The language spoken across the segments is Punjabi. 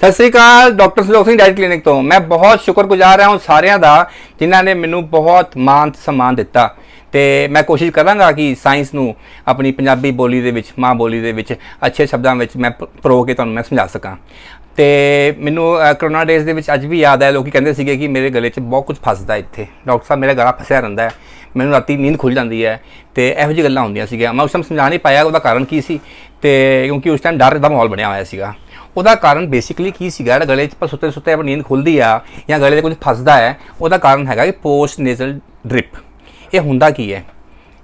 ਸਤਿ ਸ੍ਰੀ ਅਕਾਲ doctor Sulok Singh diet clinic ਤੋਂ ਮੈਂ ਬਹੁਤ ਸ਼ੁਕਰਗੁਜ਼ਾਰ ਹਾਂ ਸਾਰਿਆਂ ਦਾ ਜਿਨ੍ਹਾਂ ਨੇ ਮੈਨੂੰ ਬਹੁਤ ਮਾਨ ਸਨਮਾਨ ਦਿੱਤਾ ਤੇ ਮੈਂ ਕੋਸ਼ਿਸ਼ ਕਰਾਂਗਾ ਕਿ ਸਾਇੰਸ ਨੂੰ ਆਪਣੀ ਪੰਜਾਬੀ ਬੋਲੀ ਦੇ ਵਿੱਚ ਮਾਂ ਬੋਲੀ ਦੇ ਵਿੱਚ ਅੱਛੇ ਸ਼ਬਦਾਂ ਵਿੱਚ ਮੈਂ ਪਰੋ ਕੇ ਤੁਹਾਨੂੰ ਮੈਂ ਸਮਝਾ ਸਕਾਂ ਤੇ ਮੈਨੂੰ ਕਰੋਨਾ ਡੇਜ਼ ਦੇ ਵਿੱਚ ਅੱਜ ਵੀ ਯਾਦ ਹੈ ਲੋਕੀ ਕਹਿੰਦੇ ਸੀਗੇ ਕਿ ਮੇਰੇ ਗਲੇ 'ਚ ਬਹੁਤ ਕੁਝ ਫਸਦਾ ਇੱਥੇ ਡਾਕਟਰ ਸਾਹਿਬ ਮੇਰਾ ਗਲਾ ਫਸਿਆ ਰਹਿੰਦਾ ਹੈ ਮੈਨੂੰ ਰਾਤੀ ਨੀਂਦ ਖੁੱਲ ਜਾਂਦੀ ਹੈ ਤੇ ਇਹੋ ਜਿਹੀ ਗੱਲਾਂ ਹੁੰਦੀਆਂ ਸੀਗਾ ਮੈਂ ਉਸ ਟਾਈਮ ਸਮਝਾ ਨਹੀਂ ਪਾਇਆ ਉਹਦਾ ਕਾਰਨ ਕੀ ਸੀ ਤੇ ਕਿਉਂਕਿ ਉਸ ਟਾਈਮ ਡਰ ਦਾ ਮਾਹੌਲ ਬਣਿਆ ਹੋਇਆ ਸੀਗਾ ਉਹਦਾ ਕਾਰਨ ਬੇਸਿਕਲੀ ਕੀ ਸੀਗਾ ਜਿਹੜਾ ਗਲੇ 'ਚ ਪਰ ਸੁੱਤੇ ਸੁੱਤੇ ਆਪਣੀ ਨੀਂਦ ਖੁੱਲਦੀ ਆ ਜਾਂ ਗਲੇ ਦੇ ਕੁਝ ਫਸਦਾ ਹੈ ਉਹਦਾ ਕਾਰਨ ਹੈਗਾ ਕਿ ਪੋਸਟ ਨੇਜ਼ਲ ਡ੍ਰਿਪ ਇਹ ਹੁੰਦਾ ਕੀ ਹੈ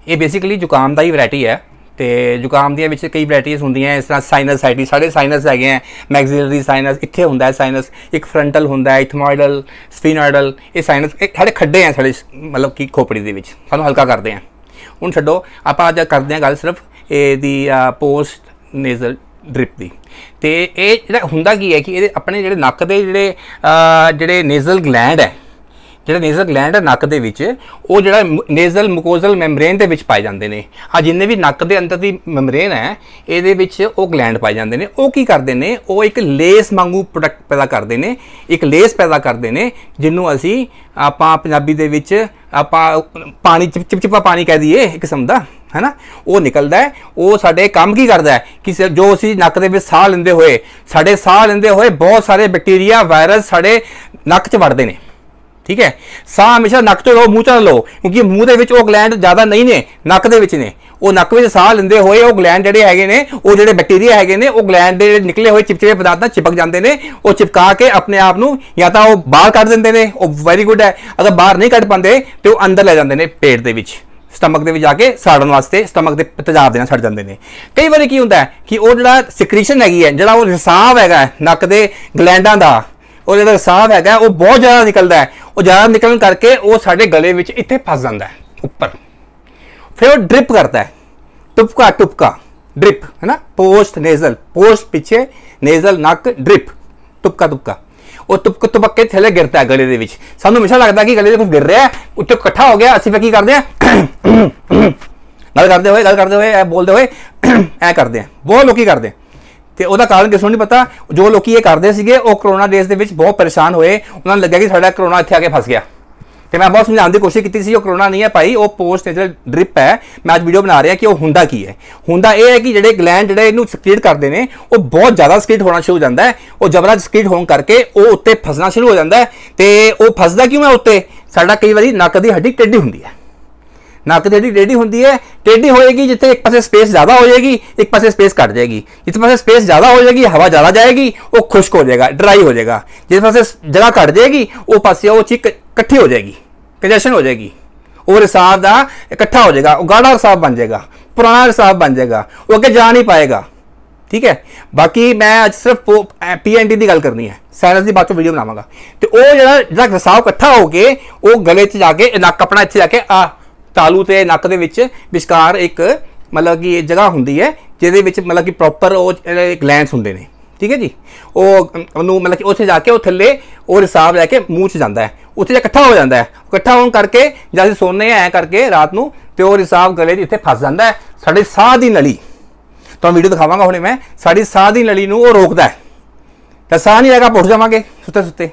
ਇਹ ਬੇਸਿਕਲੀ ਜ਼ੁਕਾਮ ਦਾ ਹੀ ਵੈਰਾਈਟੀ ਹੈ ਤੇ ਜ਼ੁਕਾਮ ਦੀਆਂ ਵਿੱਚ ਕਈ ਵੈਰਾਈਟੀਆਂ ਹੁੰਦੀਆਂ ਇਸ ਤਰ੍ਹਾਂ ਸਾਈਨਸਾਈਟਿਸ ਸਾਡੇ ਸਾਈਨਸ ਹੈਗੇ ਆ ਮੈਗਜ਼ਿਲਰੀ ਸਾਈਨਸ ਇੱਥੇ ਹੁੰਦਾ ਹੈ ਸਾਈਨਸ ਇੱਕ ਫਰੰਟਲ ਹੁੰਦਾ ਹੈ ਇਥਮੋਇਡਲ ਸਪਿਨੋਇਡਲ ਇਹ ਸਾਈਨਸ ਸਾਡੇ ਖੱਡੇ ਆ ਸਾਡੇ ਮਤਲਬ ਕਿ ਖੋਪੜੀ ਦੇ ਵਿੱਚ ਸਾਨੂੰ ਹਲਕਾ ਕਰਦੇ ਆ ਹੁਣ ਛੱਡੋ ਆਪਾਂ ਅੱਜ ਕਰਦੇ ਆ ਗੱਲ ਸਿਰਫ ਇਹ ਦੀ ਪੋਸਟ ਨੇਜ਼ਲ ਡ੍ਰਿਪ ਦੀ ਤੇ ਇਹ ਜਿਹੜਾ ਹੁੰਦਾ ਕੀ ਹੈ ਕਿ ਇਹਦੇ ਆਪਣੇ ਜਿਹੜੇ ਨੱਕ ਦੇ ਜਿਹੜੇ ਜਿਹੜੇ ਨੇਜ਼ਲ ਗਲੈਂਡ ਹੈ ਜਿਹੜੇ ਨੇਜ਼ਲ ਗਲੈਂਡ ਨੱਕ ਦੇ ਵਿੱਚ ਉਹ ਜਿਹੜਾ ਨੇਜ਼ਲ ਮਕੋਜ਼ਲ ਮੈਮਬ੍ਰੇਨ ਦੇ ਵਿੱਚ ਪਾਏ ਜਾਂਦੇ ਨੇ ਆ ਜਿੰਨੇ ਵੀ ਨੱਕ ਦੇ ਅੰਦਰ ਦੀ ਮੈਮਬ੍ਰੇਨ ਹੈ ਇਹਦੇ ਵਿੱਚ ਉਹ ਗਲੈਂਡ ਪਾਏ ਜਾਂਦੇ ਨੇ ਉਹ ਕੀ ਕਰਦੇ ਨੇ ਉਹ ਇੱਕ ਲੇਸ ਵਾਂਗੂ ਪ੍ਰੋਡਕਟ ਪੈਦਾ ਕਰਦੇ ਨੇ ਇੱਕ ਲੇਸ ਪੈਦਾ ਕਰਦੇ ਨੇ ਜਿਹਨੂੰ ਅਸੀਂ ਆਪਾਂ ਪੰਜਾਬੀ ਦੇ ਵਿੱਚ ਆਪਾਂ ਪਾਣੀ ਚਿਪਚਿਪਾ ਪਾਣੀ ਕਹਿ ਦਈਏ ਇੱਕ ਕਿਸਮ ਦਾ ਹੈਨਾ ਉਹ ਨਿਕਲਦਾ ਹੈ ਉਹ ਸਾਡੇ ਕੰਮ ਕੀ ਕਰਦਾ ਹੈ ਕਿ ਜੋ ਅਸੀਂ ਨੱਕ ਦੇ ਵਿੱਚ ਸਾਹ ਲੈਂਦੇ ਹੋਏ ਸਾਡੇ ਸਾਹ ਲੈਂਦੇ ਹੋਏ ਬਹੁਤ ਸਾਰੇ ਬੈਕਟੀਰੀਆ ਵਾਇਰਸ ਸਾਡੇ ਨੱਕ 'ਚ ਵੜਦੇ ਨੇ ਠੀਕ ਹੈ ਸਾਹ ਹਮੇਸ਼ਾ ਨੱਕ ਤੋਂ ਲਓ ਮੂੰਹ ਤੋਂ ਲਓ ਕਿਉਂਕਿ ਮੂੰਹ ਦੇ ਵਿੱਚ ਉਹ ਗਲੈਂਡ ਜ਼ਿਆਦਾ ਨਹੀਂ ਨੇ ਨੱਕ ਦੇ ਵਿੱਚ ਨੇ ਉਹ ਨੱਕ ਵਿੱਚ ਸਾਹ ਲੈਂਦੇ ਹੋਏ ਉਹ ਗਲੈਂਡ ਜਿਹੜੇ ਹੈਗੇ ਨੇ ਉਹ ਜਿਹੜੇ ਬੈਕਟੀਰੀਆ ਹੈਗੇ ਨੇ ਉਹ ਗਲੈਂਡ ਦੇ ਜਿਹੜੇ ਨਿਕਲੇ ਹੋਏ ਚਿਪਚਿਪੇ ਪਦਾਰਥ ਚਿਪਕ ਜਾਂਦੇ ਨੇ ਉਹ ਚਿਪਕਾ ਕੇ ਆਪਣੇ ਆਪ ਨੂੰ ਜਾਂ ਤਾਂ ਉਹ ਬਾਹਰ ਕੱਢ ਦਿੰਦੇ ਨੇ ਉਹ ਵੈਰੀ ਗੁੱਡ ਹੈ ਅਗਰ ਬਾਹਰ ਨਹੀਂ ਕੱਢ ਪਾਉਂਦੇ ਤੇ ਉਹ ਅੰਦਰ ਲੈ ਜਾਂਦੇ ਨੇ ਪੇਟ ਦੇ ਵਿੱਚ ਸਟਮਕ ਦੇ ਵਿੱਚ ਜਾ ਕੇ ਸਾੜਨ ਵਾਸਤੇ ਸਟਮਕ ਦੇ ਤੇਜ਼ਾਬ ਦੇ ਨਾਲ ਛੱਡ ਜਾਂਦੇ ਨੇ ਕਈ ਵਾਰੀ ਕੀ ਹੁੰਦਾ ਕਿ ਉਹ ਜਿਹੜਾ ਸਿਕ੍ਰੀਸ਼ਨ ਹੈਗੀ ਹੈ ਜਿਹੜਾ ਉਹ ਰਸਾਵ ਹੈਗਾ ਨੱਕ ਦੇ ਗਲੈਂਡਾਂ ਦਾ ਉਹ ਜਿਹੜਾ ਸਾਹ ਹੈਗਾ ਉਹ ਬਹੁਤ ਜ਼ਿਆਦਾ ਨਿਕਲਦਾ ਹੈ ਉਹ ਜ਼ਿਆਦਾ ਨਿਕਲਣ ਕਰਕੇ ਉਹ ਸਾਡੇ ਗਲੇ ਵਿੱਚ ਇੱਥੇ ਫਸ ਜਾਂਦਾ ਹੈ ਉੱਪਰ ਫਿਰ ਉਹ ਡ੍ਰਿਪ ਕਰਦਾ ਹੈ ਟੁਪਕਾ ਟੁਪਕਾ ਡ੍ਰਿਪ ਹੈ ਨਾ ਪੋਸਟ ਨੇਜ਼ਲ ਪੋਸਟ ਪਿੱਛੇ ਨੇਜ਼ਲ ਨੱਕ ਡ੍ਰਿਪ ਟੁਪਕਾ ਟੁਪਕਾ ਉਹ ਟੁਪਕ ਤੁਪਕੇ ਥੱਲੇ ਗਿਰਦਾ ਹੈ ਗਲੇ ਦੇ ਵਿੱਚ ਸਾਨੂੰ ਹਮੇਸ਼ਾ ਲੱਗਦਾ ਕਿ ਗਲੇ ਦੇ ਕੁਝ ਗਿਰ ਰਿਹਾ ਉੱਤੇ ਇਕੱਠਾ ਹੋ ਗਿਆ ਅਸੀਂ ਫਿਰ ਕੀ ਕਰਦੇ ਆ ਗੱਲ ਕਰਦੇ ਹੋਏ ਗੱਲ ਕਰਦੇ ਹੋਏ ਐ ਬੋਲਦੇ ਹੋਏ ਐ ਕਰਦੇ ਆ ਬਹੁਤ ਲੋਕੀ ਕਰਦੇ ਆ ਤੇ ਉਹਦਾ ਕਾਰਨ ਕਿਸ ਨੂੰ ਨਹੀਂ ਪਤਾ ਜੋ ਲੋਕੀ ਇਹ ਕਰਦੇ ਸੀਗੇ ਉਹ ਕਰੋਨਾ ਡੇਸ ਦੇ ਵਿੱਚ ਬਹੁਤ ਪਰੇਸ਼ਾਨ ਹੋਏ ਉਹਨਾਂ ਨੂੰ ਲੱਗਿਆ ਕਿ ਸਾਡਾ ਕਰੋਨਾ ਇੱਥੇ ਆ ਕੇ ਫਸ ਗਿਆ ਤੇ ਮੈਂ ਬਹੁਤ ਸਮਝਾਉਣ ਦੀ ਕੋਸ਼ਿਸ਼ ਕੀਤੀ ਸੀ ਉਹ ਕਰੋਨਾ ਨਹੀਂ ਹੈ ਭਾਈ ਉਹ ਪੋਸਟ ਜਿਹੜਾ ਡ੍ਰਿਪ ਹੈ ਮੈਂ ਅੱਜ ਵੀਡੀਓ ਬਣਾ ਰਿਹਾ ਕਿ ਉਹ ਹੁੰਦਾ ਕੀ ਹੈ ਹੁੰਦਾ ਇਹ ਹੈ ਕਿ ਜਿਹੜੇ ਗਲੈਂਡ ਜਿਹੜੇ ਇਹਨੂੰ ਸਕ੍ਰੀਟ ਕਰਦੇ ਨੇ ਉਹ ਬਹੁਤ ਜ਼ਿਆਦਾ ਸਕ੍ਰੀਟ ਹੋਣਾ ਸ਼ੁਰੂ ਹੋ ਜਾਂਦਾ ਹੈ ਉਹ ਜਬਰਾਂ ਸਕ੍ਰੀਟ ਹੋਣ ਕਰਕੇ ਉਹ ਉੱਤੇ ਫਸਣਾ ਸ਼ੁਰੂ ਹੋ ਜਾਂਦਾ ਹੈ ਤੇ ਉਹ ਫਸਦਾ ਕਿਉਂ ਹੈ ਉੱਤੇ ਸਾਡਾ ਕਈ ਵਾਰੀ ਨੱਕ ਦੀ ਹੱਡੀ ਟੇਢੀ ਹੁੰਦੀ ਹੈ ਨੱਕ ਜਿਹੜੀ ਟੇਢੀ ਹੁੰਦੀ ਹੈ ਟੇਢੀ ਹੋਏਗੀ ਜਿੱਥੇ ਇੱਕ ਪਾਸੇ ਸਪੇਸ ਜ਼ਿਆਦਾ ਹੋ ਜਾਏਗੀ ਇੱਕ ਪਾਸੇ ਸਪੇਸ ਘਟ ਜਾਏਗੀ ਜਿਸ ਪਾਸੇ ਸਪੇਸ ਜ਼ਿਆਦਾ ਹੋ ਜਾਏਗੀ ਹਵਾ ਜ਼ਿਆਦਾ ਜਾਏਗੀ ਉਹ ਖੁਸ਼ਕ ਹੋ ਜਾਏਗਾ ਡਰਾਈ ਹੋ ਜਾਏਗਾ ਜਿਸ ਪਾਸੇ ਜਗ੍ਹਾ ਘਟ ਜਾਏਗੀ ਉਹ ਪਾਸੇ ਉਹ ਚਿੱਕ ਇਕੱਠੀ ਹੋ ਜਾਏਗੀ ਕੰਜੈਸ਼ਨ ਹੋ ਜਾਏਗੀ ਉਹ ਰਸਾਬ ਦਾ ਇਕੱਠਾ ਹੋ ਜਾਏਗਾ ਉਹ ਗਾੜਾ ਰਸਾਬ ਬਣ ਜਾਏਗਾ ਪੁਰਾਣਾ ਰਸਾਬ ਬਣ ਜਾਏਗਾ ਉਹ ਅੱਗੇ ਜਾ ਨਹੀਂ ਪਾਏਗਾ ਠੀਕ ਹੈ ਬਾਕੀ ਮੈਂ ਅੱਜ ਸਿਰਫ ਪੀਐਨਟੀ ਦੀ ਗੱਲ ਕਰਨੀ ਹੈ ਸਾਇਨਸ ਦੀ ਬਾਅਦ ਚ ਵੀਡੀਓ ਬਣਾਵਾਂਗਾ ਤੇ ਉਹ ਜਿਹੜਾ ਜਿਹੜਾ ਰਸਾਬ ਇਕੱਠਾ ਹੋ ਕੇ ਉਹ ਗਲੇ 'ਚ ਜਾ ਕੇ ਨੱਕ ਆਪਣਾ ਇੱਥੇ ਜਾ ਕੇ ਆ ਤਾਲੂ ਤੇ ਨੱਕ ਦੇ ਵਿੱਚ ਵਿਚਕਾਰ ਇੱਕ ਮਤਲਬ ਕਿ ਇਹ ਜਗ੍ਹਾ ਹੁੰਦੀ ਹੈ ਜਿਹਦੇ ਵਿੱਚ ਮਤਲਬ ਕਿ ਪ੍ਰੋਪਰ ਉਹ ਗਲੈਂਡਸ ਹੁੰਦੇ ਨੇ ਠੀਕ ਹੈ ਜੀ ਉਹ ਉਹਨੂੰ ਮਤਲਬ ਕਿ ਉੱਥੇ ਜਾ ਕੇ ਉਹ ਥੱਲੇ ਉਹ ਰਿਸਾਬ ਲੈ ਕੇ ਮੂੰਹ 'ਚ ਜਾਂਦਾ ਹੈ ਉੱਥੇ ਜਾ ਇਕੱਠਾ ਹੋ ਜਾਂਦਾ ਹੈ ਇਕੱਠਾ ਹੋਣ ਕਰਕੇ ਜਦ ਅਸੀਂ ਸੋਨੇ ਐ ਕਰਕੇ ਰਾਤ ਨੂੰ ਤੇ ਉਹ ਰਿਸਾਬ ਗਲੇ ਦੇ ਉੱਤੇ ਫਸ ਜਾਂਦਾ ਹੈ ਸਾਡੇ ਸਾਹ ਦੀ ਨਲੀ ਤਾਂ ਵੀਡੀਓ ਦਿਖਾਵਾਂਗਾ ਹੁਣੇ ਮੈਂ ਸਾਡੀ ਸਾਹ ਦੀ ਨਲੀ ਨੂੰ ਉਹ ਰੋਕਦਾ ਹੈ ਤਾਂ ਸਾਹ ਨਹੀਂ ਆਏਗਾ ਪੁੱਟ ਜਾਵਾਂਗੇ ਸੁੱਤੇ ਸੁੱਤੇ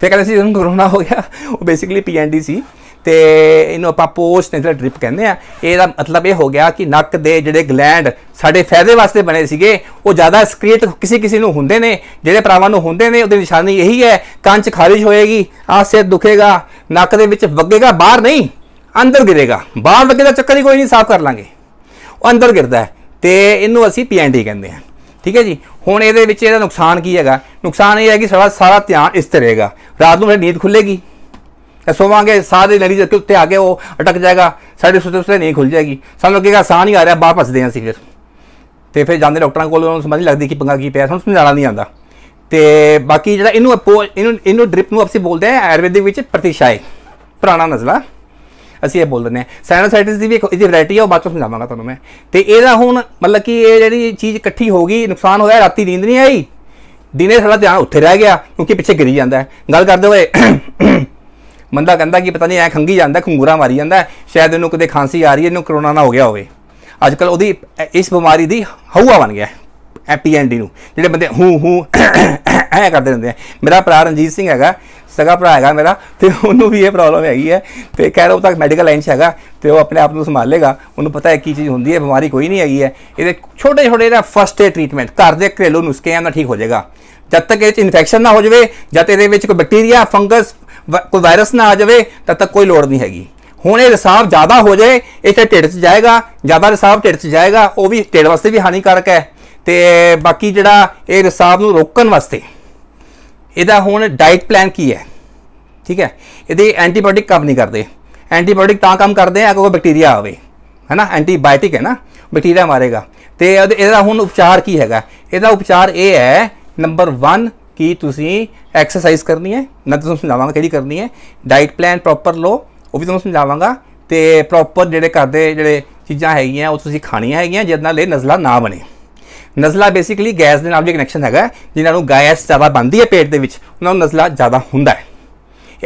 ਫਿਰ ਕਹਿੰਦੇ ਸੀ ਜਦੋਂ ਕਰੋਨਾ ਹੋ ਗਿਆ ਉਹ ਬੇਸਿਕਲੀ ਪੀਐਨਡੀ ਸੀ ਤੇ ਇਹਨੂੰ ਆਪਾਂ ਪੋਸਟ ਨੇਜ਼ਲ ਡ੍ਰਿਪ ਕਹਿੰਦੇ ਆ ਇਹਦਾ ਮਤਲਬ ਇਹ ਹੋ ਗਿਆ ਕਿ ਨੱਕ ਦੇ ਜਿਹੜੇ ਗਲੈਂਡ ਸਾਡੇ ਫਾਇਦੇ ਵਾਸਤੇ ਬਣੇ ਸੀਗੇ ਉਹ ਜ਼ਿਆਦਾ ਸਕ੍ਰੀਟ ਕਿਸੇ ਕਿਸੇ ਨੂੰ ਹੁੰਦੇ ਨੇ ਜਿਹੜੇ ਪ੍ਰਾਵਾਂ ਨੂੰ ਹੁੰਦੇ ਨੇ ਉਹਦੀ ਨਿਸ਼ਾਨੀ ਇਹੀ ਹੈ ਕੰਚ ਖਾਰਿਜ ਹੋਏਗੀ ਆਹ ਸਿਰ ਦੁਖੇਗਾ ਨੱਕ ਦੇ ਵਿੱਚ ਵੱਗੇਗਾ ਬਾਹਰ ਨਹੀਂ ਅੰਦਰ ਗਿਰੇਗਾ ਬਾਹਰ ਵੱਗੇ ਦਾ ਚੱਕਰ ਹੀ ਕੋਈ ਨਹੀਂ ਸਾਫ਼ ਕਰ ਲਾਂਗੇ ਉਹ ਅੰਦਰ ਗਿਰਦਾ ਹੈ ਤੇ ਇਹਨੂੰ ਅਸੀਂ ਪੀਐਨਡੀ ਕਹਿੰਦੇ ਆ ਠੀਕ ਹੈ ਜੀ ਹੁਣ ਇਹਦੇ ਵਿੱਚ ਇਹਦਾ ਨੁਕਸਾਨ ਕੀ ਹੈਗਾ ਨੁਕਸਾਨ ਇਹ ਹੈ ਕਿ ਸਾਡਾ ਸਾਰਾ ਧਿਆਨ ਇਸ ਤਰ੍ਹਾਂ ਰਹੇਗਾ ਰਾਤ ਨੂੰ ਮੇਰੀ ਨੀਂਦ ਖੁੱਲੇਗੀ ਸੋਵਾਂਗੇ ਸਾਰੇ सारे नरीज ਉੱਤੇ ਆ ਕੇ ਉਹ ਅਟਕ ਜਾਏਗਾ ਸਾਡੇ ਸੁਤੇ ਸੁਤੇ ਨਹੀਂ ਖੁੱਲ ਜਾਏਗੀ ਸਾਨੂੰ ਲੱਗੇਗਾ ਸਾਹ ਨਹੀਂ ਆ ਰਿਹਾ ਵਾਪਸ ਦੇ ਆਂ ਅਸੀਂ ਫਿਰ ਤੇ ਫਿਰ ਜਾਂਦੇ ਡਾਕਟਰਾਂ ਕੋਲ ਉਹਨੂੰ ਸਮਝ ਨਹੀਂ ਲੱਗਦੀ ਕਿ ਪੰਗਾ ਕੀ ਪਿਆ ਸਾਨੂੰ ਸਮਝਾਣਾ ਨਹੀਂ ਆਂਦਾ ਤੇ ਬਾਕੀ ਜਿਹੜਾ ਇਹਨੂੰ ਇਹਨੂੰ ਇਹਨੂੰ ਡ੍ਰਿਪ ਨੂੰ ਅਸੀਂ ਬੋਲਦੇ ਆ ਆਯੁਰਵੈਦਿਕ ਵਿੱਚ ਪ੍ਰਤੀਸ਼ਾਏ ਪੁਰਾਣਾ ਨਜ਼ਲਾ ਅਸੀਂ ਇਹ ਬੋਲ ਦਿੰਦੇ ਆ ਸਾਈਨੋਸਾਈਟਿਸ ਦੀ ਵੀ ਇੱਕ ਇਹਦੀ ਵੈਰਾਈਟੀ ਆ ਉਹ ਬਾਅਦ ਚ ਸਮਝਾਵਾਂਗਾ ਤੁਹਾਨੂੰ ਮੈਂ ਤੇ ਇਹਦਾ ਹੁਣ ਮਤਲਬ ਕਿ ਇਹ ਜਿਹੜੀ ਚੀਜ਼ ਇਕੱਠੀ ਹੋ ਗਈ ਨੁਕਸਾਨ ਹੋਇਆ ਰਾਤੀ ਨੀਂਦ ਨਹੀਂ ਆਈ ਦਿਨੇ ਸਾਡਾ ਧਿਆਨ ਉੱਥੇ ਰਹਿ ਗਿਆ ਕਿਉਂਕਿ ਪਿੱਛੇ ਗਿਰੀ ਜਾਂਦਾ ਹੈ ਗੱਲ ਕਰਦੇ ਹੋਏ ਬੰਦਾ ਕਹਿੰਦਾ ਕਿ ਪਤਾ ਨਹੀਂ ਐ ਖੰਗੀ ਜਾਂਦਾ ਖੰਗੂਰਾ ਮਾਰੀ ਜਾਂਦਾ ਸ਼ਾਇਦ ਇਹਨੂੰ ਕਿਤੇ ਖਾਂਸੀ ਆ ਰਹੀ ਹੈ ਇਹਨੂੰ ਕਰੋਨਾ ਨਾ ਹੋ ਗਿਆ ਹੋਵੇ ਅੱਜ ਕੱਲ ਉਹਦੀ ਇਸ ਬਿਮਾਰੀ ਦੀ ਹਊਆ ਬਣ ਗਿਆ ਐਪੀਐਨਡੀ ਨੂੰ ਜਿਹੜੇ ਬੰਦੇ ਹੂ ਹੂ ਐ ਕਰਦੇ ਰਹਿੰਦੇ ਆ ਮੇਰਾ ਭਰਾ ਰਣਜੀਤ ਸਿੰਘ ਹੈਗਾ ਸਗਾ ਭਰਾ ਹੈਗਾ ਮੇਰਾ ਤੇ ਉਹਨੂੰ ਵੀ ਇਹ ਪ੍ਰੋਬਲਮ ਹੈਗੀ ਹੈ ਤੇ ਕਹਿ ਰੋ ਤੱਕ ਮੈਡੀਕਲ ਲਾਈਨ 'ਚ ਹੈਗਾ ਤੇ ਉਹ ਆਪਣੇ ਆਪ ਨੂੰ ਸੰਭਾਲ ਲੇਗਾ ਉਹਨੂੰ ਪਤਾ ਹੈ ਕੀ ਚੀਜ਼ ਹੁੰਦੀ ਹੈ ਬਿਮਾਰੀ ਕੋਈ ਨਹੀਂ ਹੈਗੀ ਹੈ ਇਹਦੇ ਛੋਟੇ ਛੋਟੇ ਦਾ ਫਸਟ ਏ ਟ੍ਰੀਟਮੈਂਟ ਘਰ ਦੇ ਘਰੇਲੂ ਨੁਸਖੇ ਨਾਲ ਠੀਕ ਹੋ ਜਾਏਗਾ ਜਦ ਤੱਕ ਇਹ ਚ ਇਨਫੈਕਸ਼ਨ ਨਾ ਹੋ ਜਾਵੇ ਜਾਂ ਤੇ ਇਹਦੇ ਵਿੱਚ ਕੋਈ ਬੈਕਟੀਰੀਆ ਫੰਗਸ ਕੋਈ ਵਾਇਰਸ ਨਾ ਆ ਜਾਵੇ ਤਦ ਤੱਕ ਕੋਈ ਲੋੜ ਨਹੀਂ ਹੈਗੀ ਹੁਣ ਇਹ ਰਸਾਬ ਜ਼ਿਆਦਾ ਹੋ ਜਾਏ ਇੱਥੇ ਢਿੱਡ 'ਚ ਜਾਏਗਾ ਜ਼ਿਆਦਾ ਰਸਾਬ ਢਿੱਡ 'ਚ ਜਾਏਗਾ ਉਹ ਵੀ ਢਿੱਡ ਵਾਸਤੇ ਵੀ ਹਾਨੀਕਾਰਕ ਹੈ ਤੇ ਬਾਕੀ ਜਿਹੜਾ ਇਹ ਰਸਾਬ ਨੂੰ ਰੋਕਣ ਵਾਸਤੇ ਇਹਦਾ ਹੁਣ ਡਾਈਟ ਪਲਾਨ ਕੀ ਹੈ ਠੀਕ ਹੈ ਇਹਦੇ ਐਂਟੀਬਾਇਓਟਿਕ ਕੰਮ ਨਹੀਂ ਕਰਦੇ ਐਂਟੀਬਾਇਓਟਿਕ ਤਾਂ ਕੰਮ ਕਰਦੇ ਆ ਕੋਈ ਬੈਕਟੀਰੀਆ ਆਵੇ ਹੈਨਾ ਐਂਟੀਬਾਇਓਟਿਕ ਹੈ ਨਾ ਬੈਕਟੀਰੀਆ ਮਾਰੇਗਾ ਤੇ ਇਹਦਾ ਹੁਣ ਉਪਚਾਰ ਕੀ ਹੈਗਾ ਇਹਦਾ ਉਪਚਾਰ ਇਹ ਹੈ ਨੰਬਰ 1 ਕਿ ਤੁਸੀਂ ਐਕਸਰਸਾਈਜ਼ ਕਰਨੀ ਹੈ ਮੈਂ ਤੁਹਾਨੂੰ ਸਮਝਾਵਾਂਗਾ ਕਿਹੜੀ ਕਰਨੀ ਹੈ ਡਾਈਟ ਪਲਾਨ ਪ੍ਰੋਪਰ ਲੋ ਉਹ ਵੀ ਤੁਹਾਨੂੰ ਸਮਝਾਵਾਂਗਾ ਤੇ ਪ੍ਰੋਪਰ ਜਿਹੜੇ ਕਰਦੇ ਜਿਹੜੇ ਚੀਜ਼ਾਂ ਹੈਗੀਆਂ ਉਹ ਤੁਸੀਂ ਖਾਣੀਆਂ ਹੈਗੀਆਂ ਜਿਸ ਨਾਲ ਇਹ ਨਜ਼ਲਾ ਨਾ ਬਣੇ ਨਜ਼ਲਾ ਬੇਸਿਕਲੀ ਗੈਸ ਦੇ ਨਾਲ ਵੀ ਕਨੈਕਸ਼ਨ ਹੈਗਾ ਜਿਨ੍ਹਾਂ ਨੂੰ ਗੈਸ ਜ਼ਿਆਦਾ ਬਣਦੀ ਹੈ ਪੇਟ ਦੇ ਵਿੱਚ ਉਹਨਾਂ ਨੂੰ ਨਜ਼ਲਾ ਜ਼ਿਆਦਾ ਹੁੰਦਾ ਹੈ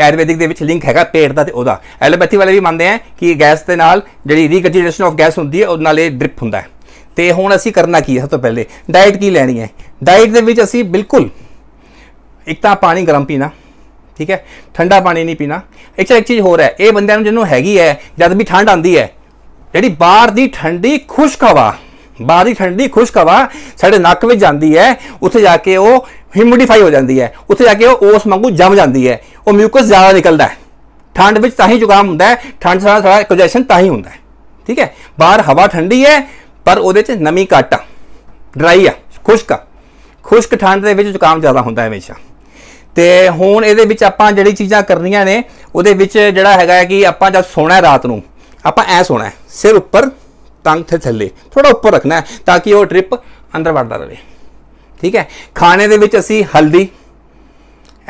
ਆਯੁਰਵੈਦਿਕ ਦੇ ਵਿੱਚ ਲਿੰਕ ਹੈਗਾ ਪੇਟ ਦਾ ਤੇ ਉਹਦਾ ਐਲੋਪੈਥੀ ਵਾਲੇ ਵੀ ਮੰਨਦੇ ਆ ਕਿ ਗੈਸ ਦੇ ਨਾਲ ਜਿਹੜੀ ਰੀਕੰਜੀਨੇਸ਼ਨ ਆਫ ਗੈਸ ਹੁੰਦੀ ਹੈ ਉਹਦੇ ਨਾਲ ਇਹ ਡ੍ਰਿਪ ਹੁੰਦਾ ਹੈ ਤੇ ਹੁਣ ਅਸੀਂ ਕਰਨਾ ਕੀ ਹੈ ਸਭ ਤੋਂ ਪਹਿਲੇ ਡਾਈਟ ਕੀ ਲੈਣੀ ਹੈ ਡਾਈਟ ਦੇ ਵਿੱਚ ਅਸੀਂ ਬਿਲਕੁਲ ਇੱਕ ਤਾਂ ਪਾਣੀ ਗਰਮ ਪੀਣਾ ਠੀਕ ਹੈ ਠੰਡਾ ਪਾਣੀ ਨਹੀਂ ਪੀਣਾ ਇੱਕ ਇੱਕ ਚੀਜ਼ ਹੋਰ ਹੈ ਇਹ ਬੰਦਿਆਂ ਨੂੰ ਜਿਹਨੂੰ ਹੈਗੀ ਹੈ ਜਦ ਵੀ ਠੰਡ ਆਂਦੀ ਹੈ ਜਿਹੜੀ ਬਾਹਰ ਦੀ ਠੰਡੀ ਖੁਸ਼ਕ ਹਵਾ ਬਾਹਰ ਦੀ ਠੰਡੀ ਖੁਸ਼ਕ ਹਵਾ ਸਾਡੇ ਨੱਕ ਵਿੱਚ ਜਾਂਦੀ ਹੈ ਉੱਥੇ ਜਾ ਕੇ ਉਹ ਹਿਊਮਿਡੀਫਾਈ ਹੋ ਜਾਂਦੀ ਹੈ ਉੱਥੇ ਜਾ ਕੇ ਉਹ ਉਸ ਵਾਂਗੂ ਜੰਮ ਜਾਂਦੀ ਹੈ ਉਹ ਮਿਊਕਸ ਜ਼ਿਆਦਾ ਨਿਕਲਦਾ ਹੈ ਠੰਡ ਵਿੱਚ ਤਾਂ ਹੀ ਜ਼ੁਕਾਮ ਹੁੰਦਾ ਹੈ ਠੰਡ ਸਾਰਾ ਸਾਰਾ ਕੰਜੈਸ਼ਨ ਤਾਂ ਹੀ ਹੁੰਦਾ ਹੈ ਠੀਕ ਹੈ ਬਾਹਰ ਹਵਾ ਠੰਡੀ ਹੈ ਪਰ ਉਹਦੇ 'ਚ ਨਮੀ ਘੱਟ ਆ ਡਰਾਈ ਆ ਖੁਸ਼ਕ ਖੁਸ਼ਕ ਠੰਡ ਦੇ ਵਿੱਚ ਜ਼ੁਕਾਮ ਜ਼ਿਆਦਾ ਹੁੰਦਾ ਹੈ ਹਮੇਸ਼ਾ ਤੇ ਹੁਣ ਇਹਦੇ ਵਿੱਚ ਆਪਾਂ ਜਿਹੜੀ ਚੀਜ਼ਾਂ ਕਰਨੀਆਂ ਨੇ ਉਹਦੇ ਵਿੱਚ ਜਿਹੜਾ ਹੈਗਾ ਕਿ ਆਪਾਂ ਜਦ ਸੋਣਾ ਹੈ ਰਾਤ ਨੂੰ ਆਪਾਂ ਐ ਸੋਣਾ ਹੈ ਸਿਰ ਉੱਪਰ ਟੰਗ ਤੇ ਥੱਲੇ ਥੋੜਾ ਉੱਪਰ ਰੱਖਣਾ ਹੈ ਤਾਂ ਕਿ ਉਹ ਡ੍ਰਿਪ ਅੰਦਰ ਵੜਦਾ ਰਹੇ ਠੀਕ ਹੈ ਖਾਣੇ ਦੇ ਵਿੱਚ ਅਸੀਂ ਹਲਦੀ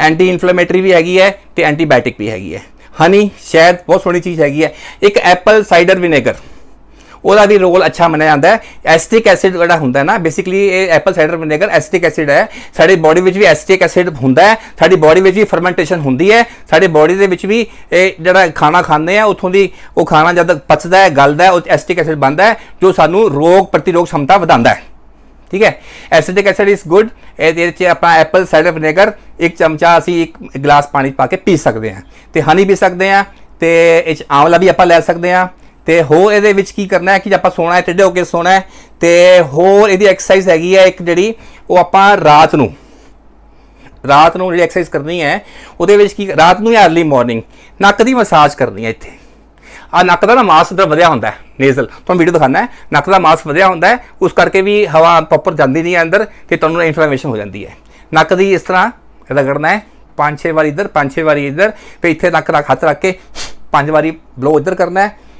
ਐਂਟੀ ਇਨਫਲੇਮੇਟਰੀ ਵੀ ਹੈਗੀ ਹੈ ਤੇ ਐਂਟੀਬਾਇਓਟਿਕ ਵੀ ਹੈਗੀ ਹੈ ਹਨੀ ਸ਼ਹਿਦ ਬਹੁਤ ਸੋਹਣੀ ਚੀਜ਼ ਹੈਗੀ ਹੈ ਇੱਕ ਐਪਲ ਸਾਈਡਰ ਵਿਨੇਗਰ ਉਹਦਾ ਵੀ ਰੋਲ ਅੱਛਾ ਮੰਨਿਆ ਜਾਂਦਾ ਹੈ ਐਸਟਿਕ ਐਸਿਡ ਜਿਹੜਾ ਹੁੰਦਾ ਨਾ ਬੇਸਿਕਲੀ ਇਹ apple cider vinegar acetic acid ਹੈ ਸਾਡੀ ਬਾਡੀ ਵਿੱਚ ਵੀ ਐਸਟਿਕ ਐਸਿਡ ਹੁੰਦਾ ਹੈ ਸਾਡੀ ਬਾਡੀ ਵਿੱਚ ਵੀ ਫਰਮੈਂਟੇਸ਼ਨ ਹੁੰਦੀ ਹੈ ਸਾਡੀ ਬਾਡੀ ਦੇ ਵਿੱਚ ਵੀ ਇਹ ਜਿਹੜਾ ਖਾਣਾ ਖਾਂਦੇ ਆ ਉਥੋਂ ਦੀ ਉਹ ਖਾਣਾ ਜਦ ਤੱਕ ਪਚਦਾ ਹੈ ਗਲਦਾ ਹੈ ਉਹ ਐਸਟਿਕ ਐਸਿਡ ਬਣਦਾ ਹੈ ਜੋ ਸਾਨੂੰ ਰੋਗ ਪ੍ਰਤੀਰੋਗ ਸਮਤਾ ਵਧਾਉਂਦਾ ਹੈ ਠੀਕ ਹੈ ਐਸਟਿਕ ਐਸਿਡ ਇਜ਼ ਗੁੱਡ ਇਹਦੇ ਵਿੱਚ ਆਪਾਂ ਐਪਲ ਸਾਈਡਰ ਵਿਨੇਗਰ ਇੱਕ ਚਮਚਾ ਅਸੀਂ ਇੱਕ ਗਲਾਸ ਪਾਣੀ ਪਾ ਕੇ ਪੀ ਸਕਦੇ ਆ ਤੇ ਹਨੀ ਪੀ ਸਕਦੇ ਆ ਤੇ ਇਹ ਆਂਵਲਾ ਵੀ ਆਪਾਂ ਲੈ ਸਕਦੇ ਆ ਤੇ ਹੋਰ ਇਹਦੇ ਵਿੱਚ ਕੀ ਕਰਨਾ ਹੈ ਕਿ ਆਪਾਂ ਸੋਣਾ ਹੈ ਟਿੱਡੇ ਹੋ ਕੇ ਸੋਣਾ ਹੈ ਤੇ ਹੋਰ ਇਹਦੀ ਐਕਸਰਸਾਈਜ਼ ਹੈਗੀ ਹੈ ਇੱਕ ਜਿਹੜੀ ਉਹ ਆਪਾਂ ਰਾਤ ਨੂੰ ਰਾਤ ਨੂੰ ਜਿਹੜੀ ਐਕਸਰਸਾਈਜ਼ ਕਰਨੀ ਹੈ ਉਹਦੇ ਵਿੱਚ ਕੀ ਰਾਤ ਨੂੰ ਜਾਂ अर्ਲੀ ਮਾਰਨਿੰਗ ਨੱਕ ਦੀ ਮਸਾਜ ਕਰਨੀ ਹੈ ਇੱਥੇ ਆ ਨੱਕ ਦਾ ਨਾ ਮਾਸ ਦਾ ਵਧਿਆ ਹੁੰਦਾ ਹੈ ਨੇਜ਼ਲ ਤੁਹਾਨੂੰ ਵੀਡੀਓ ਦਿਖਾਣਾ ਹੈ ਨੱਕ ਦਾ ਮਾਸ ਵਧਿਆ ਹੁੰਦਾ ਹੈ ਉਸ ਕਰਕੇ ਵੀ ਹਵਾ ਪ੍ਰੋਪਰ ਜਾਂਦੀ ਨਹੀਂ ਹੈ ਅੰਦਰ ਤੇ ਤੁਹਾਨੂੰ ਇਨਫਲੇਮੇਸ਼ਨ ਹੋ ਜਾਂਦੀ ਹੈ ਨੱਕ ਦੀ ਇਸ ਤਰ੍ਹਾਂ ਰਗੜਨਾ ਹੈ 5-6 ਵਾਰ ਇੱਧਰ 5-6 ਵਾਰ ਇੱਧਰ ਤੇ ਇੱਥੇ ਨੱਕ ਦਾ ਹੱਥ ਰੱਖ ਕੇ 5 ਵਾਰੀ ਬਲੋ ਇੱਧਰ ਕਰਨਾ ਹੈ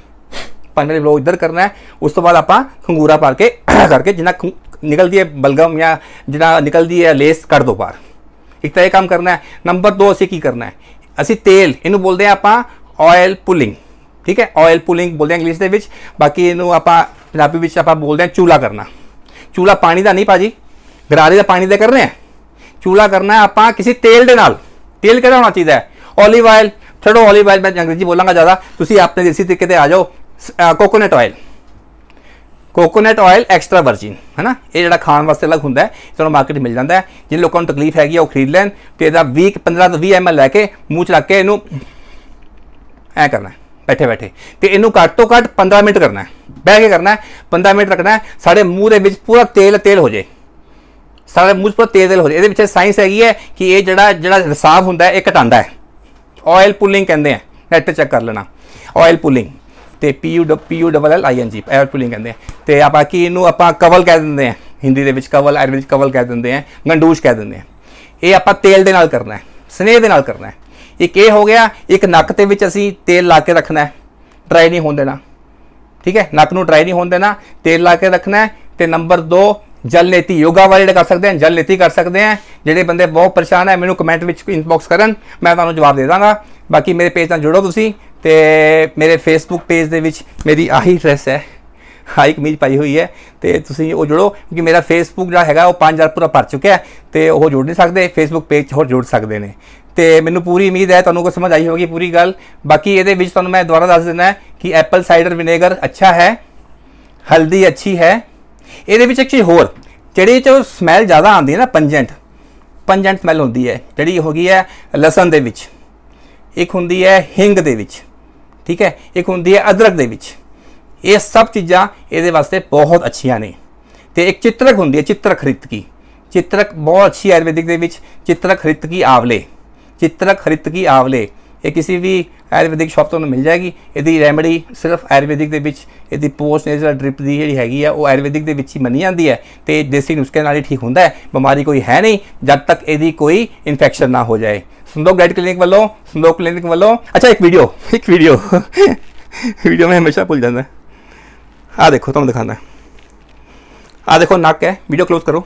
ਦੇ ਵਲੋਗ ਇੱਧਰ ਕਰਨਾ ਹੈ ਉਸ ਤੋਂ ਬਾਅਦ ਆਪਾਂ ਖੰਗੂਰਾ ਪਾ ਕੇ ਕਰਕੇ ਜਿੰਨਾ ਨਿਕਲਦੀ ਹੈ ਬਲਗਮ ਜਾਂ ਜਿੰਨਾ ਨਿਕਲਦੀ ਹੈ ਲੇਸ ਕੱਢ ਦੋ ਬਾਹਰ ਇੱਕ ਤਾਂ ਇਹ ਕੰਮ ਕਰਨਾ ਹੈ ਨੰਬਰ 2 ਅਸੀਂ ਕੀ ਕਰਨਾ ਹੈ ਅਸੀਂ ਤੇਲ ਇਹਨੂੰ ਬੋਲਦੇ ਆ ਆਪਾਂ ਆਇਲ ਪੁਲਿੰਗ ਠੀਕ ਹੈ ਆਇਲ ਪੁਲਿੰਗ ਬੋਲਦੇ ਇੰਗਲਿਸ਼ ਦੇ ਵਿੱਚ ਬਾਕੀ ਇਹਨੂੰ ਆਪਾਂ ਪੰਜਾਬੀ ਵਿੱਚ ਆਪਾਂ ਬੋਲਦੇ ਆ ਚੂਲਾ ਕਰਨਾ ਚੂਲਾ ਪਾਣੀ ਦਾ ਨਹੀਂ ਪਾਜੀ ਗਰਾਰੇ ਦਾ ਪਾਣੀ ਦਾ ਕਰ ਰਹੇ ਆ ਚੂਲਾ ਕਰਨਾ ਹੈ ਆਪਾਂ ਕਿਸੇ ਤੇਲ ਦੇ ਨਾਲ ਤੇਲ ਕਿਹੜਾ ਹੋਣਾ ਚਾਹੀਦਾ ਹੈ ਓਲੀਵ ਆਇਲ ਛੱਡੋ ਓਲੀਵ ਆਇਲ ਮੈਂ ਅੰਗਰੇਜ਼ੀ ਬੋਲਾਂਗਾ ਜ਼ਿਆਦਾ ਤੁਸੀਂ ਆਪਣੇ ਦੇਸੀ ਤਰੀਕੇ ਤੇ ਆ ਜਾਓ coconut oil coconut oil extra virgin ਹੈਨਾ ਇਹ ਜਿਹੜਾ ਖਾਣ ਵਾਸਤੇ ਅਲੱਗ ਹੁੰਦਾ ਹੈ ਤੁਹਾਨੂੰ ਮਾਰਕੀਟ ਮਿਲ ਜਾਂਦਾ ਹੈ ਜਿਨ ਲੋਕਾਂ ਨੂੰ ਤਕਲੀਫ ਹੈਗੀ ਉਹ ਖਰੀਦ ਲੈਣ ਤੇ ਇਹਦਾ ਵੀਕ 15 ਤੋਂ 20 ml ਲੈ ਕੇ ਮੂੰਹ ਚ ਰੱਖ ਕੇ ਇਹਨੂੰ ਐ ਕਰਨਾ ਬੈਠੇ ਬੈਠੇ ਤੇ ਇਹਨੂੰ ਘੱਟ ਤੋਂ ਘੱਟ 15 ਮਿੰਟ ਕਰਨਾ ਹੈ ਬਹਿ ਕੇ ਕਰਨਾ ਹੈ 15 ਮਿੰਟ ਰੱਖਣਾ ਹੈ ਸਾਡੇ ਮੂੰਹ ਦੇ ਵਿੱਚ ਪੂਰਾ ਤੇਲ ਤੇਲ ਹੋ ਜਾਏ ਸਾਰੇ ਮੂੰਹ ਪਰ ਤੇਲ ਤੇਲ ਹੋ ਜਾਏ ਇਹਦੇ ਵਿੱਚ ਸਾਇੰਸ ਹੈਗੀ ਹੈ ਕਿ ਇਹ ਜਿਹੜਾ ਜਿਹੜਾ ਰਸਾਵ ਹੁੰਦਾ ਹੈ ਇਹ ਘਟਾਉਂਦਾ ਹੈ ਆਇਲ ਪੁਲਿੰਗ ਕਹਿੰਦੇ ਆ ਨੈਟ ਚੈੱਕ ਕਰ ਲੈਣਾ ਆਇਲ ਪੁਲਿੰਗ ਤੇ P U P U double L I N G ਪੈਰ ਕੂਲਿੰਗ ਕਹਿੰਦੇ ਆ ਤੇ ਆਪਾਂ ਕੀ ਇਹਨੂੰ ਆਪਾਂ ਕਵਲ ਕਹਿ ਦਿੰਦੇ ਆ ਹਿੰਦੀ ਦੇ ਵਿੱਚ ਕਵਲ ਐਰ ਵਿੱਚ ਕਵਲ ਕਹਿ ਦਿੰਦੇ ਆ ਗੰਡੂਸ਼ ਕਹਿ ਦਿੰਦੇ ਆ ਇਹ ਆਪਾਂ ਤੇਲ ਦੇ ਨਾਲ ਕਰਨਾ ਹੈ ਸਨੇਹ ਦੇ ਨਾਲ ਕਰਨਾ ਹੈ ਇੱਕ ਇਹ ਹੋ ਗਿਆ ਇੱਕ ਨੱਕ ਤੇ ਵਿੱਚ ਅਸੀਂ ਤੇਲ ਲਾ ਕੇ ਰੱਖਣਾ ਹੈ ਡਰਾਈ ਨਹੀਂ ਹੋਣ ਦੇਣਾ ਠੀਕ ਹੈ ਨੱਕ ਨੂੰ ਡਰਾਈ ਨਹੀਂ ਹੋਣ ਦੇਣਾ ਤੇਲ ਲਾ ਕੇ ਰੱਖਣਾ ਹੈ ਤੇ ਨੰਬਰ 2 ਜਲ ਨੀਤੀ ਯੋਗਾ ਵਾਲੇ ਕਰ ਸਕਦੇ ਆ ਜਲ ਨੀਤੀ ਕਰ ਸਕਦੇ ਆ ਜਿਹੜੇ ਬੰਦੇ ਬਹੁਤ ਪਰੇਸ਼ਾਨ ਹੈ ਮੈਨੂੰ ਕਮੈਂਟ ਵਿੱਚ ਇਨਬਾਕਸ ਕਰਨ ਮੈਂ ਤੁਹਾਨੂੰ ਜਵਾਬ ਦੇ ਦਾਂਗਾ ਬਾਕੀ ਮੇਰੇ ਪੇਜ ਨਾਲ ਜੁੜੋ ਤੁਸੀਂ ਤੇ ਮੇਰੇ ਫੇਸਬੁੱਕ ਪੇਜ ਦੇ ਵਿੱਚ ਮੇਰੀ ਆਹੀ ਡਰੈਸ ਹੈ ਹਾਈ ਕਮੀਜ਼ ਪਾਈ ਹੋਈ ਹੈ ਤੇ ਤੁਸੀਂ ਉਹ ਜੁੜੋ ਕਿਉਂਕਿ ਮੇਰਾ ਫੇਸਬੁੱਕ ਜਿਹੜਾ ਹੈਗਾ ਉਹ 5000 ਪੂਰਾ ਭਰ ਚੁੱਕਿਆ ਤੇ ਉਹ ਜੁੜ ਨਹੀਂ ਸਕਦੇ ਫੇਸਬੁੱਕ ਪੇਜ ਹੋਰ ਜੁੜ ਸਕਦੇ ਨੇ ਤੇ ਮੈਨੂੰ ਪੂਰੀ ਉਮੀਦ ਹੈ ਤੁਹਾਨੂੰ ਕੋ ਸਮਝ ਆਈ ਹੋਗੀ ਪੂਰੀ ਗੱਲ ਬਾਕੀ ਇਹਦੇ ਵਿੱਚ ਤੁਹਾਨੂੰ ਮੈਂ ਦੁਬਾਰਾ ਦੱਸ ਦਿੰਦਾ ਕਿ ਐਪਲ ਸਾਈਡਰ ਵਿਨੇਗਰ ਅੱਛਾ ਹੈ ਹਲਦੀ ਅੱਛੀ ਹੈ ਇਹਦੇ ਵਿੱਚ ਇੱਕ ਚੀਜ਼ ਹੋਰ ਜਿਹੜੀ ਚ ਸਮੈਲ ਜ਼ਿਆਦਾ ਆਉਂਦੀ ਹੈ ਨਾ ਪੰਜੈਂਟ ਪੰਜੈਂਟ ਸਮੈਲ ਹੁੰਦੀ ਹੈ ਜਿਹੜੀ ਹੋ ਗਈ ਹੈ ਲਸਣ ਦੇ ਵਿੱਚ ਇੱਕ ਹੁੰਦੀ ਹੈ ਹਿੰਗ ਦੇ ਵਿੱਚ ਠੀਕ ਹੈ ਇੱਕ ਹੁੰਦੀ ਹੈ ਅਦਰਕ ਦੇ ਵਿੱਚ ਇਹ ਸਭ ਚੀਜ਼ਾਂ ਇਹਦੇ ਵਾਸਤੇ ਬਹੁਤ ਅੱਛੀਆਂ ਨੇ ਤੇ ਇੱਕ ਚਿਤ੍ਰਕ ਹੁੰਦੀ ਹੈ ਚਿਤਰਕ ਕੀ ਚਿਤ੍ਰਕ ਬਹੁਤ ਅੱਛੀ ਆਯੁਰਵੈਦਿਕ ਦੇ ਵਿੱਚ ਚਿਤਰਕ ਕੀ ਆਵਲੇ ਚਿਤਰਕ ਕੀ ਆਵਲੇ ਇਹ ਕਿਸੇ ਵੀ ਆਯੁਰਵੈਦਿਕ ਸ਼ਾਪ ਤੋਂ ਮਿਲ ਜਾਏਗੀ ਇਹਦੀ ਰੈਮੇਡੀ ਸਿਰਫ ਆਯੁਰਵੈਦਿਕ ਦੇ ਵਿੱਚ ਇਹਦੀ ਪੋਸਟ ਨੇਜ਼ਲ ਡ੍ਰਿਪ ਦੀ ਜਿਹੜੀ ਹੈਗੀ ਆ ਉਹ ਆਯੁਰਵੈਦਿਕ ਦੇ ਵਿੱਚ ਹੀ ਮੰਨੀ ਜਾਂਦੀ ਹੈ ਤੇ ਦੇਸੀ ਨੁਸਖੇ ਨਾਲ ਹੀ ਠੀਕ ਹੁੰਦਾ ਹੈ ਬਿਮਾਰੀ ਕੋਈ ਹੈ ਨਹੀਂ ਜਦ ਤੱਕ ਇਹਦੀ ਕੋਈ ਇਨਫੈਕਸ਼ਨ ਨਾ ਹੋ ਜਾਏ संदोक डाइट ਕਲੀਨਿਕ ਵੱਲੋਂ संदोक ਕਲੀਨਿਕ ਵੱਲੋਂ ਅੱਛਾ ਇੱਕ ਵੀਡੀਓ ਇੱਕ ਵੀਡੀਓ ਵੀਡੀਓ ਮੈਂ ਹਮੇਸ਼ਾ ਭੁੱਲ ਜਾਂਦਾ ਆ ਦੇਖੋ ਤੁਹਾਨੂੰ ਦਿਖਾਉਂਦਾ ਆ ਦੇਖੋ ਨੱਕ ਹੈ ਵੀਡੀਓ ক্লোਜ਼ ਕਰੋ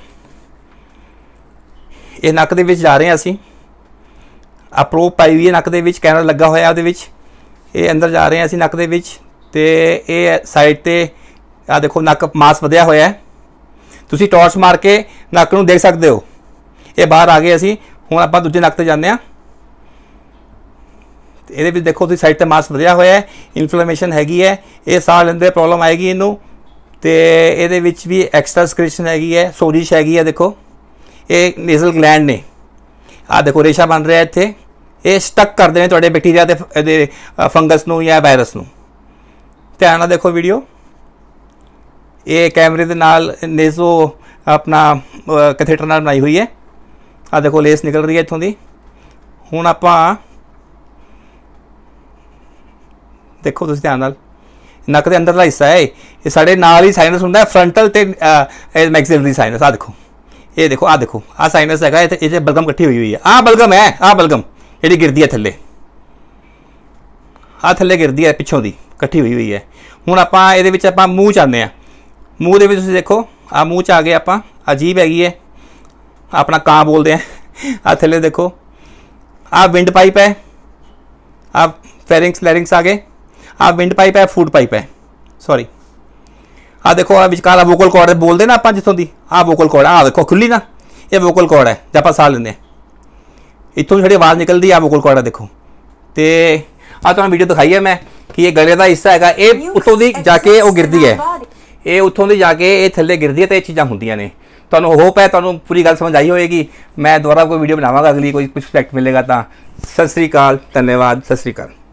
ਇਹ ਨੱਕ ਦੇ ਵਿੱਚ ਜਾ ਰਹੇ ਆ ਅਸੀਂ ਆ ਪ੍ਰੋਬ ਪਾਈ ਹੋਈ ਹੈ ਨੱਕ ਦੇ ਵਿੱਚ ਕੈਮਰਾ ਲੱਗਾ ਹੋਇਆ ਉਹਦੇ ਵਿੱਚ ਇਹ ਅੰਦਰ ਜਾ ਰਹੇ ਆ ਅਸੀਂ ਨੱਕ ਦੇ ਵਿੱਚ ਤੇ ਇਹ ਸਾਈਡ ਤੇ ਆ ਦੇਖੋ ਨੱਕ ਮਾਸ ਵਧਿਆ ਹੋਇਆ ਹੈ ਤੁਸੀਂ ਟਾਰਚ ਮਾਰ ਕੇ ਨੱਕ ਨੂੰ ਦੇਖ ਸਕਦੇ ਹੋ ਇਹ ਬਾਹਰ ਆ ਗਏ ਅਸੀਂ ਹੁਣ ਆਪਾਂ ਦੂਜੇ ਨੱਕ ਤੇ ਜਾਂਦੇ ਆ ਇਹਦੇ ਵਿੱਚ ਦੇਖੋ ਤੁਸੀਂ ਸਾਈਡ ਤੇ ਮਾਸ ਵਧਿਆ ਹੋਇਆ ਹੈ ਇਨਫਲੇਮੇਸ਼ਨ ਹੈਗੀ ਹੈ ਇਹ ਸਾਹ ਲੈਣ ਦੇ ਪ੍ਰੋਬਲਮ ਆਏਗੀ ਇਹਨੂੰ ਤੇ ਇਹਦੇ ਵਿੱਚ ਵੀ ਐਕਸਟਰਾ ਸਕ੍ਰੀਸ਼ਨ ਹੈਗੀ ਹੈ ਸੋਜਿਸ਼ ਹੈਗੀ ਹੈ ਦੇਖੋ ਇਹ ਨੇਜ਼ਲ ਗਲੈਂਡ ਨੇ ਆ ਦੇਖੋ ਰੇਸ਼ਾ ਬਣ ਰਿਹਾ ਇੱਥੇ ਇਹ ਸਟਕ ਕਰਦੇ ਨੇ ਤੁਹਾਡੇ ਬੈਕਟੀਰੀਆ ਤੇ ਇਹਦੇ ਫੰਗਸ ਨੂੰ ਜਾਂ ਵਾਇਰਸ ਨੂੰ ਧਿਆਨ ਨਾਲ ਦੇਖੋ ਵੀਡੀਓ ਇਹ ਕੈਮਰੇ ਦੇ ਨਾਲ ਨੇਜ਼ੋ ਆਪਣਾ ਕੈਥੇਟਰ ਨਾਲ ਬਣਾਈ ਹੋਈ ਹੈ ਆ ਦੇਖੋ ਲੇਸ ਨਿਕਲ ਰਹੀ ਹੈ ਇੱਥੋਂ ਦੀ ਹੁਣ ਆਪਾਂ ਦੇਖੋ ਤੁਸੀਂ ਧਿਆਨ ਨਾਲ ਨੱਕ ਦੇ ਅੰਦਰਲਾ ਹਿੱਸਾ ਹੈ ਇਹ ਸਾਡੇ ਨਾਲ ਹੀ ਸਾਈਨਸ ਹੁੰਦਾ ਹੈ ਫਰੰਟਲ ਤੇ ਮੈਕਸਿਲਰੀ ਸਾਈਨਸ ਆ ਦੇਖੋ ਇਹ ਦੇਖੋ ਆ ਦੇਖੋ ਆ ਸਾਈਨਸ ਹੈਗਾ ਇਹ ਤੇ ਬਲਗਮ ਇਕੱਠੀ ਹੋਈ ਹੋਈ ਹੈ ਆ ਬਲਗਮ ਹੈ ਆ ਬਲਗਮ ਜਿਹੜੀ ਗਿਰਦੀ ਹੈ ਥੱਲੇ ਆ ਥੱਲੇ ਗਿਰਦੀ ਹੈ ਪਿੱਛੋਂ ਦੀ ਇਕੱਠੀ ਹੋਈ ਹੋਈ ਹੈ ਹੁਣ ਆਪਾਂ ਇਹਦੇ ਵਿੱਚ ਆਪਾਂ ਮੂੰਹ ਚਾਉਂਦੇ ਆ ਮੂੰਹ ਦੇ ਵਿੱਚ ਤੁਸੀਂ ਦੇਖੋ ਆ ਮੂੰਹ ਚ ਆ ਗਏ ਆਪਾਂ ਅਜੀਬ ਹੈਗੀ ਹੈ ਆਪਣਾ ਕਾਂ ਬੋਲਦੇ ਆ ਆ ਥੱਲੇ ਦੇਖੋ ਆ ਵਿੰਡ ਪਾਈਪ ਹੈ ਆ ਫੈਰਿੰਗਸ ਲੈਰਿੰਗਸ ਆ ਗਏ ਆ ਵਿੰਡ ਪਾਈਪ ਹੈ ਫੂਡ ਪਾਈਪ ਹੈ ਸੌਰੀ ਆ ਦੇਖੋ ਆ ਵਿਚਕਾਰ ਆ ਵੋਕਲ ਕੋਰਡ ਬੋਲਦੇ ਨਾ ਆਪਾਂ ਜਿੱਥੋਂ ਦੀ ਆ ਵੋਕਲ ਕੋਰਡ ਆ ਦੇਖੋ ਖੁੱਲੀ ਨਾ ਇਹ ਵੋਕਲ ਕੋਰਡ ਹੈ ਜੇ ਆਪਾਂ ਸਾਹ ਲੈਂਦੇ ਇੱਥੋਂ ਜਿਹੜੀ ਆਵਾਜ਼ ਨਿਕਲਦੀ ਆ ਵੋਕਲ ਕੋਰਡ ਆ ਦੇਖੋ ਤੇ ਆ ਤੁਹਾਨੂੰ ਵੀਡੀਓ ਦਿਖਾਈ ਹੈ ਮੈਂ ਕਿ ਇਹ ਗਲੇ ਦਾ ਹਿੱਸਾ ਹੈਗਾ ਇਹ ਉੱਤੋਂ ਦੀ ਜਾ ਕੇ ਉਹ ਗਿਰਦੀ ਹੈ ਇਹ ਉੱਥੋਂ ਦੀ ਜਾ ਕੇ ਇਹ ਥੱਲੇ ਗਿਰਦੀ ਹੈ ਤੇ ਇਹ ਚੀਜ਼ਾਂ ਹੁੰਦੀਆਂ ਨੇ ਤੁਹਾਨੂੰ ਹੋਪ ਹੈ ਤੁਹਾਨੂੰ ਪੂਰੀ ਗੱਲ ਸਮਝ ਆਈ ਹੋਏਗੀ ਮੈਂ ਦੁਬਾਰਾ ਕੋਈ ਵੀਡੀਓ ਬਣਾਵਾਂਗਾ ਅਗਲੀ ਕੋਈ ਕੁਝ ਪ੍ਰੋਜੈਕਟ ਮਿਲੇਗਾ ਤਾਂ ਸਤਿ ਸ੍ਰੀ ਅਕਾਲ ਧੰਨਵਾਦ ਸਤਿ ਸ੍ਰੀ ਅਕਾਲ